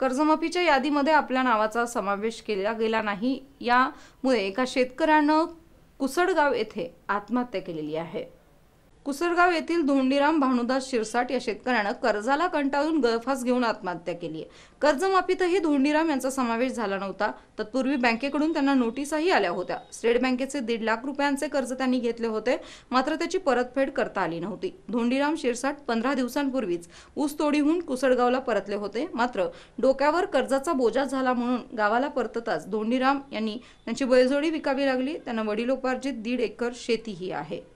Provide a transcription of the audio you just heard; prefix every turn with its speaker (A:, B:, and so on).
A: कर्जमाफीच्या यादीमध्ये आपल्या नावाचा समावेश केला गेला नाही यामुळे एका शेतकऱ्यानं कुसडगाव येथे आत्महत्या केलेली आहे कुसरगाव येथील धोंडीराम भानुदास शिरसाट या शेतकऱ्यानं कर्जाला कंटाळून गळफास घेऊन आत्महत्या केली आहे कर्जमाफीतही धोंडीराम यांचा समावेश झाला नव्हता तत्पूर्वी बँकेकडून त्यांना नोटीसही आल्या होत्या स्टेट बँकेचे दीड लाख रुपयांचे कर्ज त्यांनी घेतले होते मात्र त्याची परतफेड करता आली नव्हती धोंडीराम शिरसाट पंधरा दिवसांपूर्वीच ऊसतोडीहून कुसळगावला परतले होते मात्र डोक्यावर कर्जाचा बोजा झाला म्हणून गावाला परतताच धोंडीराम यांनी त्यांची बैलजोडी विकावी लागली त्यांना वडिलोपार्जित दीड एकर शेतीही आहे